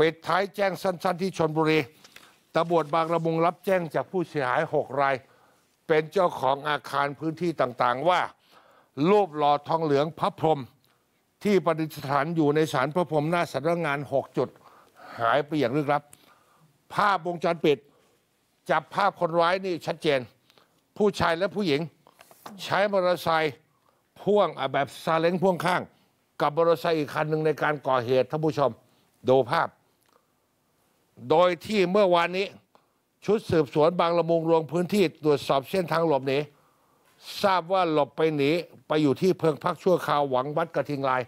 ปิดท้ายแจ้งสั้น ๆ ที่ชนบุรีตำรวจบางระมุงรับแจ้งจากผู้เสียหายหกราย เป็นเจ้าของอาคารพื้นที่ต่าง ๆ ว่ารูปหล่อทองเหลืองพระพรหมที่ประดิษฐานอยู่ในศาลพระพรหมหน้าสำนักงานหกจุด หายไปอย่างลึกลับ ภาพวงจรปิด จับภาพคนร้ายนี่ชัดเจน ผู้ชายและผู้หญิงใช้มอเตอร์ไซค์พ่วงแบบซาเล้งพ่วงข้าง กับมอเตอร์ไซค์อีกคันหนึ่งในการก่อเหตุท่านผู้ชมดูภาพโดยที่เมื่อวานนี้ชุดสืบสวนบางละมุงลงพื้นที่ตรวจสอบเส้นทางหลบหนีทราบว่าหลบไปหนีไปอยู่ที่เพิงพักชั่วคราวหวังวัดกระทิงลาย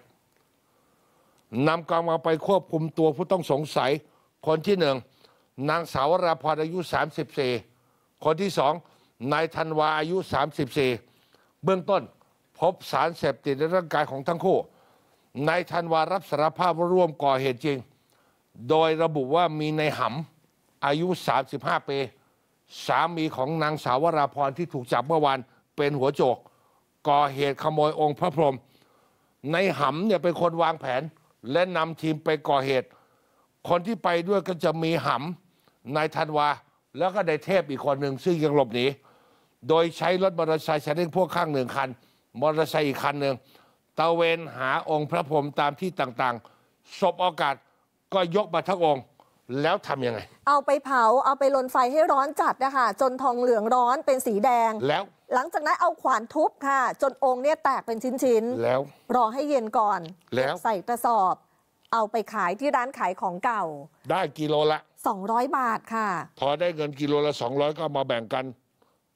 นำกังมาไปควบคุมตัวผู้ต้องสงสัย คนที่หนึ่ง นางสาวราพรอายุ 34 คนที่สองนายธันวาอายุ 34 เบื้องต้นพบสารเสพติดในร่างกายของทั้งคู่นายธันวารับสารภาพว่าร่วมก่อเหตุจริงโดยระบุว่ามีในหำอายุ 35 ปีสามีของนางสาวราพร ที่ถูกจับเมื่อวานเป็นหัวโจก ก่อเหตุขโมยองค์พระพรหมในหำเนี่ยเป็นคนวางแผนและนำทีมไปก่อเหตุ คนที่ไปด้วยก็จะมีหำนายธันวา แล้วก็นายเทพอีกคนหนึ่ง ซึ่งยังหลบหนีโดยใช้รถมอเตอร์ไซค์ชนิดพ่วงข้างหนึ่งคันมอเตอร์ไซค์อีกคันหนึ่งตะเวนหาองค์พระพรหมตามที่ต่างๆศพอกาสก็ยกมาทั้งองค์ แล้วทำยังไง เอาไปเผาเอาไปลนไฟให้ร้อนจัดนะคะจนทองเหลืองร้อนเป็นสีแดงแล้ว หลังจากนั้นเอาขวานทุบค่ะ จนองค์เนี่ยแตกเป็นชิ้นๆแล้วรอให้เย็นก่อน แล้วใส่กระสอบ เอาไปขายที่ร้านขายของเก่า ได้กิโลละ 200 บาทค่ะ พอได้เงินกิโลละ200ก็มาแบ่งกัน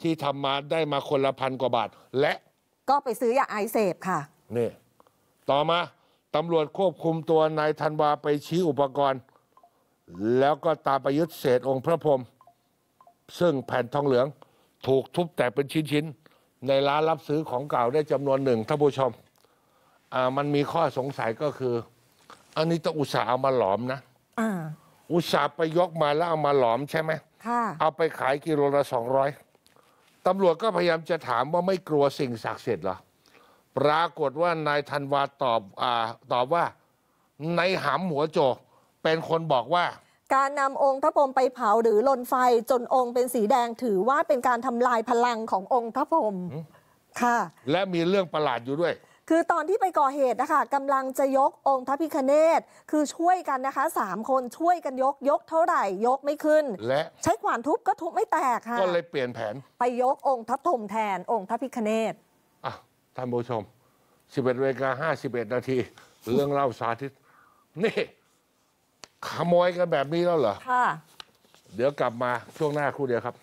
ที่ทำมาได้มาคนละพันกว่าบาทและก็ไปซื้อยาไอเสพค่ะนี่ต่อมาตำรวจควบคุมตัวนายธันวา ไปชี้อุปกรณ์ แล้วก็ตามไปยึดเศษองค์พระพรหมซึ่งแผ่นทองเหลือง ถูกทุบแตกเป็นชิ้น ๆ ในร้านรับซื้อของเก่าได้จำนวนหนึ่งท่านผู้ชม มันมีข้อสงสัยก็คือ อันนี้ต้องอุตส่าห์เอามาหลอมนะอุตส่าห์ไปยกมาแล้วเอามาหลอมใช่ไหมเอาไปขายกิโลละสองร้อยตำรวจก็พยายามจะถามว่าไม่กลัวสิ่งศักดิ์สิทธิ์เหรอปรากฏว่านายธันวาตอบอาตอบว่า ในหำหัวโจกเป็นคนบอกว่า การนำองค์พระพรหมไปเผาหรือลนไฟจนองค์เป็นสีแดงถือว่าเป็นการทำลายพลังขององค์พระพรหมค่ะ และมีเรื่องประหลาดอยู่ด้วย คือตอนที่ไปก่อเหตุนะคะกำลังจะยกองค์พระพิคเนตคือช่วยกันนะคะสามคนช่วยกันยกยกเท่าไหร่ยกไม่ขึ้น และใช้ขวานทุบก็ทุบไม่แตกค่ะก็เลยเปลี่ยนแผน ไปยกองค์พระพรหมแทนองค์พระพิคเนตท่านผู้ชม 11เวกา51นาที เรื่องเล่าสาธิต นี่ขโมยกันแบบนี้แล้วเหรอค่ะเดี๋ยวกลับมาช่วงหน้าครู่เดียวครับ